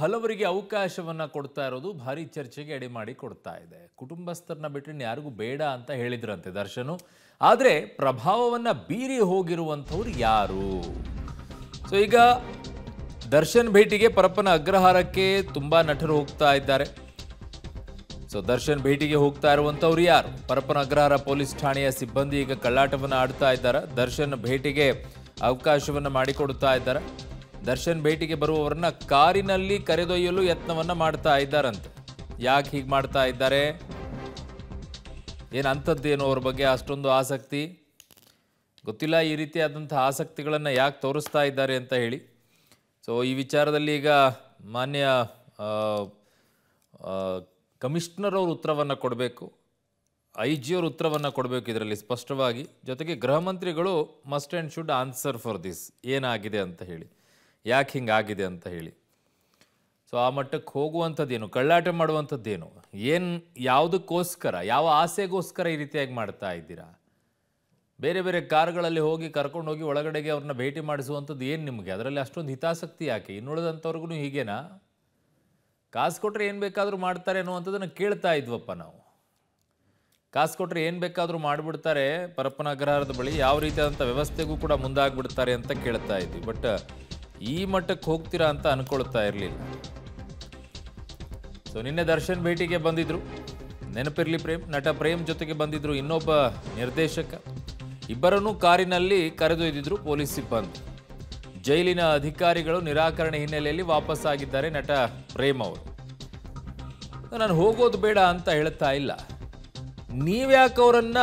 ಹಲವರಿಗೆ ಅವಕಾಶವನ್ನು ಕೊಡ್ತಾ ಇರೋದು ಭಾರಿ ಚರ್ಚೆಗೆ ಎಡೆ ಮಾಡಿ ಕೊಡ್ತಾ ಇದೆ ಕುಟುಂಬಸ್ಥರನ್ನ ಬಿಟ್ಟು ಯಾರಿಗೂ ಬೇಡ ಅಂತ ಹೇಳಿದ್ರಂತೆ ದರ್ಶನು ಆದರೆ ಪ್ರಭಾವವನ್ನು ಬೀರಿ ಹೋಗಿರುವಂಥವ್ರು ಯಾರು ಸೊ ಈಗ ದರ್ಶನ್ ಭೇಟಿಗೆ ಪರಪ್ಪನ ಅಗ್ರಹಾರಕ್ಕೆ ತುಂಬ ನಟರು ಹೋಗ್ತಾ ಇದ್ದಾರೆ ಸೊ ದರ್ಶನ್ ಭೇಟಿಗೆ ಹೋಗ್ತಾ ಇರುವಂಥವ್ರು ಯಾರು ಪರಪ್ಪನ ಅಗ್ರಹಾರ ಪೊಲೀಸ್ ಠಾಣೆಯ ಸಿಬ್ಬಂದಿ ಈಗ ಕಳ್ಳಾಟವನ್ನು ಆಡ್ತಾ ಇದ್ದಾರೆ ದರ್ಶನ್ ಭೇಟಿಗೆ ಅವಕಾಶವನ್ನು ಮಾಡಿಕೊಡ್ತಾ ಇದ್ದಾರೆ ದರ್ಶನ್ ಭೇಟಿಗೆ ಬರುವವರನ್ನ ಕಾರಿನಲ್ಲಿ ಕರೆದೊಯ್ಯಲು ಯತ್ನವನ್ನ ಮಾಡ್ತಾ ಇದ್ದಾರಂತೆ ಯಾಕೆ ಹೀಗೆ ಮಾಡ್ತಾ ಇದ್ದಾರೆ ಏನು ಅಂಥದ್ದೇನೋ ಅವ್ರ ಬಗ್ಗೆ ಅಷ್ಟೊಂದು ಆಸಕ್ತಿ ಗೊತ್ತಿಲ್ಲ ಈ ರೀತಿಯಾದಂಥ ಆಸಕ್ತಿಗಳನ್ನು ಯಾಕೆ ತೋರಿಸ್ತಾ ಇದ್ದಾರೆ ಅಂತ ಹೇಳಿ ಸೊ ಈ ವಿಚಾರದಲ್ಲಿ ಈಗ ಮಾನ್ಯ ಕಮಿಷನರ್ ಅವರು ಉತ್ತರವನ್ನು ಕೊಡಬೇಕು ಐ ಜಿ ಅವರು ಉತ್ತರವನ್ನು ಕೊಡಬೇಕು ಇದರಲ್ಲಿ ಸ್ಪಷ್ಟವಾಗಿ ಜೊತೆಗೆ ಗೃಹ ಮಂತ್ರಿಗಳು must and should answer for this ಏನಾಗಿದೆ ಅಂತ ಹೇಳಿ ಯಾಕೆ ಹಿಂಗಾಗಿದೆ ಅಂತ ಹೇಳಿ ಸೊ ಆ ಮಟ್ಟಕ್ಕೆ ಹೋಗುವಂಥದ್ದೇನು ಕಳ್ಳಾಟ ಮಾಡುವಂಥದ್ದೇನು ಏನು ಯಾವುದಕ್ಕೋಸ್ಕರ ಯಾವ ಆಸೆಗೋಸ್ಕರ ಈ ರೀತಿಯಾಗಿ ಮಾಡ್ತಾ ಇದ್ದೀರಾ ಬೇರೆ ಬೇರೆ ಕಾರುಗಳಲ್ಲಿ ಹೋಗಿ ಕರ್ಕೊಂಡು ಹೋಗಿ ಒಳಗಡೆಗೆ ಅವ್ರನ್ನ ಭೇಟಿ ಮಾಡಿಸುವಂಥದ್ದು ಏನು ನಿಮಗೆ ಅದರಲ್ಲಿ ಅಷ್ಟೊಂದು ಹಿತಾಸಕ್ತಿ ಯಾಕೆ ಇನ್ನುಳಿದಂಥವ್ರಿಗೂ ಹೀಗೇನಾ ಕಾಸು ಕೊಟ್ಟರೆ ಏನು ಬೇಕಾದರೂ ಮಾಡ್ತಾರೆ ಅನ್ನುವಂಥದ್ದನ್ನು ಕೇಳ್ತಾ ಇದ್ವಪ್ಪ ನಾವು ಕಾಸು ಕೊಟ್ಟರೆ ಏನು ಬೇಕಾದರೂ ಮಾಡಿಬಿಡ್ತಾರೆ ಪರಪ್ಪನ ಅಗ್ರಹಾರದ ಬಳಿ ಯಾವ ರೀತಿಯಾದಂಥ ವ್ಯವಸ್ಥೆಗೂ ಕೂಡ ಮುಂದಾಗ್ಬಿಡ್ತಾರೆ ಅಂತ ಕೇಳ್ತಾ ಇದ್ವಿ ಬಟ್ ಈ ಮಟ್ಟಕ್ಕೆ ಹೋಗ್ತೀರಾ ಅಂತ ಅನ್ಕೊಳ್ತಾ ಇರಲಿಲ್ಲ ಸೊ ನಿನ್ನೆ ದರ್ಶನ್ ಭೇಟಿಗೆ ಬಂದಿದ್ರು ನೆನಪಿರಲಿ ಪ್ರೇಮ್ ನಟ ಪ್ರೇಮ್ ಜೊತೆಗೆ ಬಂದಿದ್ರು ಇನ್ನೊಬ್ಬ ನಿರ್ದೇಶಕ ಇಬ್ಬರನ್ನೂ ಕಾರಿನಲ್ಲಿ ಕರೆದೊಯ್ದಿದ್ರು ಪೊಲೀಸ್ ಸಿಬ್ಬಂದಿ ಜೈಲಿನ ಅಧಿಕಾರಿಗಳು ನಿರಾಕರಣೆ ಹಿನ್ನೆಲೆಯಲ್ಲಿ ವಾಪಸ್ ಆಗಿದ್ದಾರೆ ನಟ ಪ್ರೇಮ್ ಅವರು ನಾನು ಹೋಗೋದು ಬೇಡ ಅಂತ ಹೇಳ್ತಾ ಇಲ್ಲ ನೀವ್ಯಾಕವರನ್ನ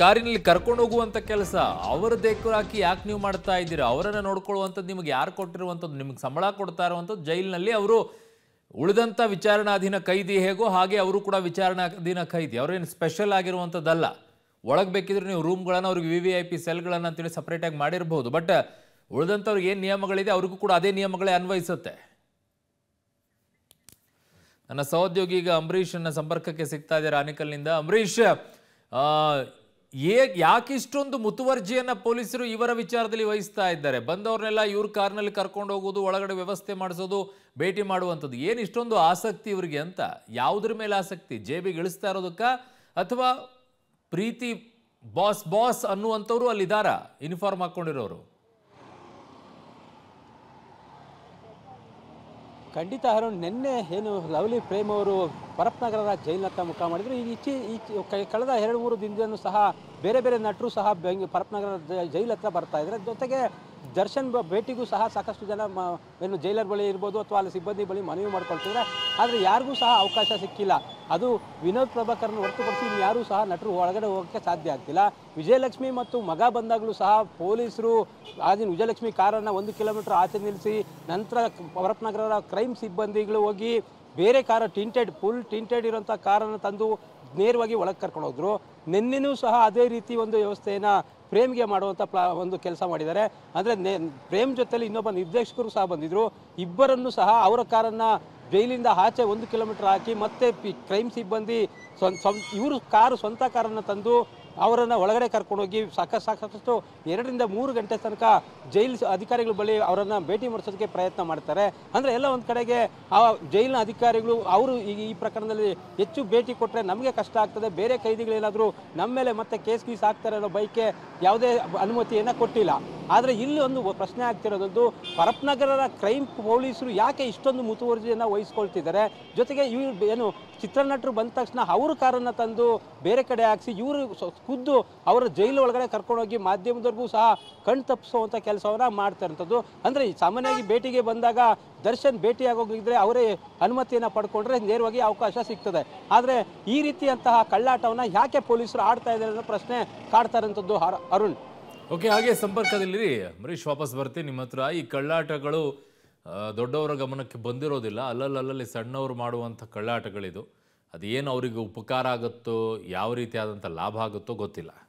ಕಾರಿನಲ್ಲಿ ಕರ್ಕೊಂಡು ಹೋಗುವಂಥ ಕೆಲಸ ಅವರ ದೇಕು ಹಾಕಿ ಯಾಕೆ ನೀವು ಮಾಡ್ತಾ ಇದ್ದೀರಾ ಅವರನ್ನು ನೋಡ್ಕೊಳ್ಳುವಂಥದ್ದು ನಿಮಗೆ ಯಾರು ಕೊಟ್ಟಿರುವಂಥದ್ದು ನಿಮಗೆ ಸಂಬಳ ಕೊಡ್ತಾ ಇರುವಂಥದ್ದು ಜೈಲಿನಲ್ಲಿ ಅವರು ಉಳಿದಂಥ ವಿಚಾರಣಾಧೀನ ಕೈದಿ ಹೇಗೋ ಹಾಗೆ ಅವರು ಕೂಡ ವಿಚಾರಣಾಧೀನ ಕೈದಿ ಅವ್ರೇನು ಸ್ಪೆಷಲ್ ಆಗಿರುವಂಥದ್ದಲ್ಲ ಒಳಗೆ ಬೇಕಿದ್ರೆ ನೀವು ರೂಮ್ಗಳನ್ನು ಅವ್ರಿಗೆ ವಿ ವಿ ಐ ಪಿ ಸೆಲ್ಗಳನ್ನು ಅಂತೇಳಿ ಸಪ್ರೇಟಾಗಿ ಮಾಡಿರ್ಬೋದು ಬಟ್ ಉಳಿದಂಥವ್ರಿಗೆ ಏನು ನಿಯಮಗಳಿದೆ ಅವ್ರಿಗೂ ಕೂಡ ಅದೇ ನಿಯಮಗಳೇ ಅನ್ವಯಿಸುತ್ತೆ ನನ್ನ ಸಹೋದ್ಯೋಗಿ ಈಗ ಅಂಬರೀಷನ್ನ ಸಂಪರ್ಕಕ್ಕೆ ಸಿಗ್ತಾ ಇದ್ದಾರೆ ಆನಿಕಲ್ನಿಂದ ಅಂಬರೀಷ್ ಏ ಯಾಕಿಷ್ಟೊಂದು ಮುತುವರ್ಜಿಯನ್ನು ಪೊಲೀಸರು ಇವರ ವಿಚಾರದಲ್ಲಿ ವಹಿಸ್ತಾ ಇದ್ದಾರೆ ಬಂದವ್ರನ್ನೆಲ್ಲ ಇವ್ರ ಕಾರ್ನಲ್ಲಿ ಕರ್ಕೊಂಡು ಹೋಗೋದು ಒಳಗಡೆ ವ್ಯವಸ್ಥೆ ಮಾಡಿಸೋದು ಭೇಟಿ ಮಾಡುವಂಥದ್ದು ಏನು ಇಷ್ಟೊಂದು ಆಸಕ್ತಿ ಇವರಿಗೆ ಅಂತ ಯಾವುದ್ರ ಮೇಲೆ ಆಸಕ್ತಿ ಜೇಬಿಗೆ ಗಳಿಸ್ತಾ ಇರೋದಕ್ಕ ಅಥವಾ ಪ್ರೀತಿ ಬಾಸ್ ಬಾಸ್ ಅನ್ನುವಂಥವ್ರು ಅಲ್ಲಿದ್ದಾರಾ ಇನ್ಫಾರ್ಮ್ ಹಾಕ್ಕೊಂಡಿರೋರು ಖಂಡಿತ ಅರುಣ್ ನಿನ್ನೆ ಏನು ಲವ್ಲಿ ಪ್ರೇಮ್ ಅವರು ಪರಪ್ನಗರದ ಜೈಲತ್ತ ಮುಖ ಮಾಡಿದರು ಈ ಈಚೆ ಈ ಕಳೆದ ಎರಡು ಮೂರು ದಿನದಲ್ಲೂ ಸಹ ಬೇರೆ ಬೇರೆ ನಟರು ಸಹ ಬೆಂಗ್ ಪರಪ್ನಗರದ ಜೈಲ್ ಬರ್ತಾ ಇದ್ದಾರೆ ಜೊತೆಗೆ ದರ್ಶನ್ ಭೇಟಿಗೂ ಸಹ ಸಾಕಷ್ಟು ಜನ ಏನು ಜೈಲರ್ ಬಳಿ ಇರ್ಬೋದು ಅಥವಾ ಅಲ್ಲಿ ಸಿಬ್ಬಂದಿ ಬಳಿ ಮನವಿ ಮಾಡ್ಕೊಳ್ತಿದ್ರೆ ಆದರೆ ಯಾರಿಗೂ ಸಹ ಅವಕಾಶ ಸಿಕ್ಕಿಲ್ಲ ಅದು ವಿನೋದ್ ಪ್ರಭಾಕರ್ನ ಹೊರತುಪಡಿಸಿ ಯಾರೂ ಸಹ ನಟರು ಒಳಗಡೆ ಹೋಗೋಕ್ಕೆ ಸಾಧ್ಯ ಆಗ್ತಿಲ್ಲ ವಿಜಯಲಕ್ಷ್ಮಿ ಮತ್ತು ಮಗ ಬಂದಾಗಲೂ ಸಹ ಪೊಲೀಸರು ಆ ದಿನ ವಿಜಯಲಕ್ಷ್ಮಿ ಕಾರನ್ನು ಒಂದು ಕಿಲೋಮೀಟರ್ ಆಚೆ ನಿಲ್ಲಿಸಿ ನಂತರ ವರಪ್ನಗರವರ ಕ್ರೈಮ್ ಸಿಬ್ಬಂದಿಗಳು ಹೋಗಿ ಬೇರೆ ಕಾರ ಟಿಂಟೆಡ್ ಫುಲ್ ಟಿಂಟೆಡ್ ಇರೋಂಥ ಕಾರನ್ನು ತಂದು ನೇರವಾಗಿ ಒಳಗೆ ಕರ್ಕೊಂಡೋದ್ರು ನಿನ್ನೆನೂ ಸಹ ಅದೇ ರೀತಿ ಒಂದು ವ್ಯವಸ್ಥೆಯನ್ನು ಪ್ರೇಮ್ಗೆ ಮಾಡುವಂಥ ಪ್ಲಾ ಒಂದು ಕೆಲಸ ಮಾಡಿದ್ದಾರೆ ಅಂದರೆ ಪ್ರೇಮ್ ಜೊತೆಲಿ ಇನ್ನೊಬ್ಬ ನಿರ್ದೇಶಕರು ಸಹ ಬಂದಿದ್ರು ಇಬ್ಬರನ್ನು ಸಹ ಅವರ ಕಾರನ್ನು ಜೈಲಿಂದ ಆಚೆ ಒಂದು ಕಿಲೋಮೀಟರ್ ಹಾಕಿ ಮತ್ತೆ ಕ್ರೈಮ್ ಸಿಬ್ಬಂದಿ ಇವರು ಕಾರು ಸ್ವಂತ ಕಾರನ್ನು ತಂದು ಅವರನ್ನು ಒಳಗಡೆ ಕರ್ಕೊಂಡೋಗಿ ಸಾಕಷ್ಟು ಸಾಕಷ್ಟು ಎರಡರಿಂದ ಮೂರು ಗಂಟೆ ತನಕ ಜೈಲ್ ಅಧಿಕಾರಿಗಳ ಬಳಿ ಅವರನ್ನು ಭೇಟಿ ಮಾಡಿಸೋದಕ್ಕೆ ಪ್ರಯತ್ನ ಮಾಡ್ತಾರೆ ಅಂದರೆ ಎಲ್ಲ ಒಂದು ಕಡೆಗೆ ಆ ಜೈಲಿನ ಅಧಿಕಾರಿಗಳು ಅವರು ಈಗ ಈ ಪ್ರಕರಣದಲ್ಲಿ ಹೆಚ್ಚು ಭೇಟಿ ಕೊಟ್ಟರೆ ನಮಗೆ ಕಷ್ಟ ಆಗ್ತದೆ ಬೇರೆ ಕೈದಿಗಳೇನಾದರೂ ನಮ್ಮ ಮೇಲೆ ಮತ್ತೆ ಕೇಸ್ ಗೀಸ್ ಹಾಕ್ತಾರೆ ಅನ್ನೋ ಬೈಕೆ ಯಾವುದೇ ಅನುಮತಿಯನ್ನು ಕೊಟ್ಟಿಲ್ಲ ಆದರೆ ಇಲ್ಲಿ ಒಂದು ಪ್ರಶ್ನೆ ಆಗ್ತಿರೋದೊಂದು ಪರಪ್ನಗರದ ಕ್ರೈಮ್ ಪೊಲೀಸರು ಯಾಕೆ ಇಷ್ಟೊಂದು ಮುತುವರ್ಜಿಯನ್ನು ವಹಿಸ್ಕೊಳ್ತಿದ್ದಾರೆ ಜೊತೆಗೆ ಇವರು ಏನು ಚಿತ್ರನಟರು ಬಂದ ತಕ್ಷಣ ಅವ್ರ ಕಾರನ್ನು ತಂದು ಬೇರೆ ಕಡೆ ಹಾಕಿಸಿ ಇವರು ಖುದ್ದು ಅವರ ಜೈಲು ಒಳಗಡೆ ಕರ್ಕೊಂಡೋಗಿ ಮಾಧ್ಯಮದವ್ರಿಗೂ ಸಹ ಕಣ್ ತಪ್ಪಿಸುವಂಥ ಕೆಲಸವನ್ನು ಮಾಡ್ತಾ ಅಂದರೆ ಸಾಮಾನ್ಯವಾಗಿ ಭೇಟಿಗೆ ಬಂದಾಗ ದರ್ಶನ್ ಭೇಟಿಯಾಗೋಗಿದ್ರೆ ಅವರೇ ಅನುಮತಿಯನ್ನು ಪಡ್ಕೊಂಡ್ರೆ ನೇರವಾಗಿ ಅವಕಾಶ ಸಿಗ್ತದೆ ಆದರೆ ಈ ರೀತಿಯಂತಹ ಕಳ್ಳಾಟವನ್ನು ಯಾಕೆ ಪೊಲೀಸರು ಆಡ್ತಾ ಇದ್ದಾರೆ ಅನ್ನೋ ಪ್ರಶ್ನೆ ಕಾಡ್ತಾರಂಥದ್ದು ಅರುಣ್ ಓಕೆ ಹಾಗೆ ಸಂಪರ್ಕದಲ್ಲಿರಿ ಮರೀಶ್ ವಾಪಸ್ ಬರ್ತೀನಿ ನಿಮ್ಮ ಹತ್ರ ಈ ಕಳ್ಳಾಟಗಳು ದೊಡ್ಡವರ ಗಮನಕ್ಕೆ ಬಂದಿರೋದಿಲ್ಲ ಅಲ್ಲಲ್ಲಿ ಅಲ್ಲಲ್ಲಿ ಸಣ್ಣವರು ಮಾಡುವಂಥ ಕಳ್ಳಾಟಗಳಿದು ಅದೇನು ಅವರಿಗೆ ಉಪಕಾರ ಆಗುತ್ತೋ ಯಾವ ರೀತಿಯಾದಂಥ ಲಾಭ ಆಗುತ್ತೋ ಗೊತ್ತಿಲ್ಲ